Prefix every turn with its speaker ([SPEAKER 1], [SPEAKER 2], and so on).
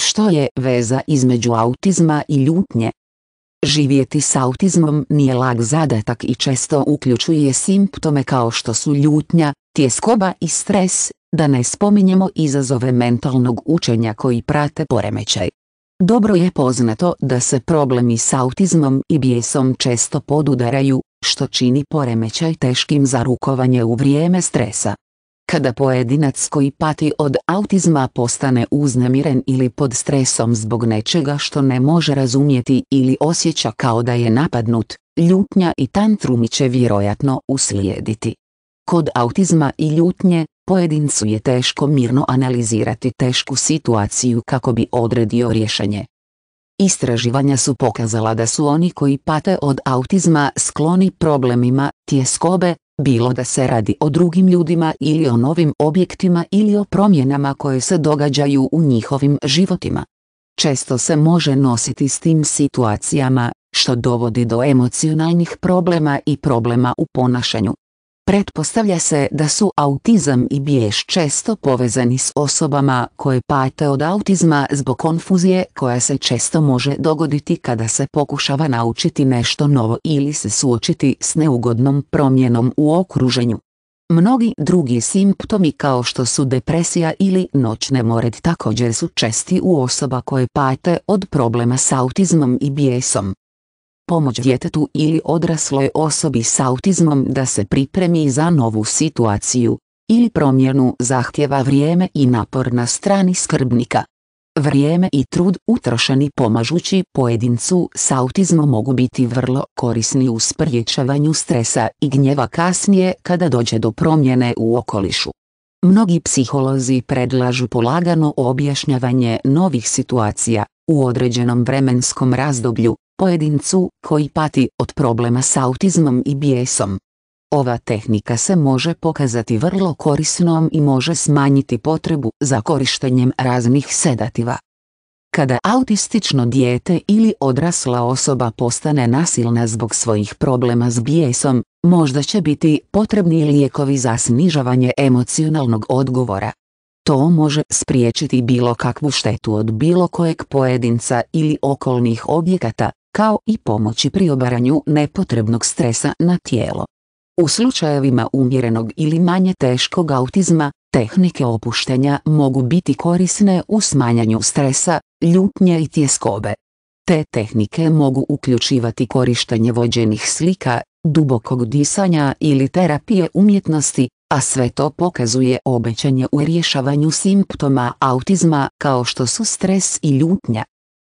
[SPEAKER 1] Što je veza između autizma i ljutnje? Živjeti s autizmom nije lag zadatak i često uključuje simptome kao što su ljutnja, tjeskoba i stres, da ne spominjemo izazove mentalnog učenja koji prate poremećaj. Dobro je poznato da se problemi s autizmom i bijesom često podudaraju, što čini poremećaj teškim za rukovanje u vrijeme stresa. Kada pojedinac koji pati od autizma postane uznemiren ili pod stresom zbog nečega što ne može razumjeti ili osjeća kao da je napadnut, ljutnja i tantrumi će vjerojatno uslijediti. Kod autizma i ljutnje, pojedincu je teško mirno analizirati tešku situaciju kako bi odredio rješenje. Istraživanja su pokazala da su oni koji pate od autizma skloni problemima, tjeskobe, bilo da se radi o drugim ljudima ili o novim objektima ili o promjenama koje se događaju u njihovim životima. Često se može nositi s tim situacijama, što dovodi do emocionalnih problema i problema u ponašanju. Pretpostavlja se da su autizam i biješ često povezani s osobama koje pate od autizma zbog konfuzije koja se često može dogoditi kada se pokušava naučiti nešto novo ili se suočiti s neugodnom promjenom u okruženju. Mnogi drugi simptomi kao što su depresija ili noćne mored također su česti u osoba koje pate od problema s autizmom i bijesom pomoć djetetu ili odrasloj osobi s autizmom da se pripremi za novu situaciju, ili promjenu zahtjeva vrijeme i napor na strani skrbnika. Vrijeme i trud utrošeni pomažući pojedincu s autizmom mogu biti vrlo korisni u sprječavanju stresa i gnjeva kasnije kada dođe do promjene u okolišu. Mnogi psiholozi predlažu polagano objašnjavanje novih situacija, u određenom vremenskom razdoblju, pojedincu koji pati od problema s autizmom i bijesom. Ova tehnika se može pokazati vrlo korisnom i može smanjiti potrebu za korištenjem raznih sedativa. Kada autistično dijete ili odrasla osoba postane nasilna zbog svojih problema s bijesom, možda će biti potrebni lijekovi za snižavanje emocionalnog odgovora. To može spriječiti bilo kakvu štetu od bilo kojeg pojedinca ili okolnih objekata, kao i pomoći pri obaranju nepotrebnog stresa na tijelo. U slučajevima umjerenog ili manje teškog autizma, tehnike opuštenja mogu biti korisne u smanjanju stresa, Ljutnje i tjeskobe. Te tehnike mogu uključivati korištenje vođenih slika, dubokog disanja ili terapije umjetnosti, a sve to pokazuje obećanje u rješavanju simptoma autizma kao što su stres i ljutnja.